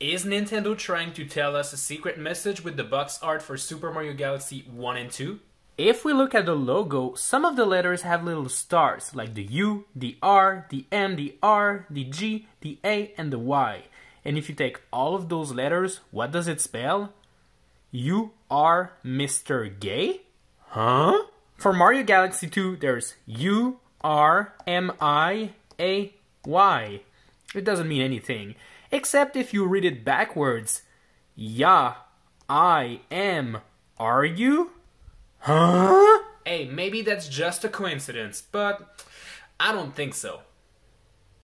Is Nintendo trying to tell us a secret message with the box art for Super Mario Galaxy 1 and 2? If we look at the logo, some of the letters have little stars, like the U, the R, the M, the R, the G, the A, and the Y. And if you take all of those letters, what does it spell? You are Mr. Gay? Huh? For Mario Galaxy 2, there's U R M I A Y. It doesn't mean anything. Except if you read it backwards. Yeah, I am. Are you? Huh? Hey, maybe that's just a coincidence, but I don't think so.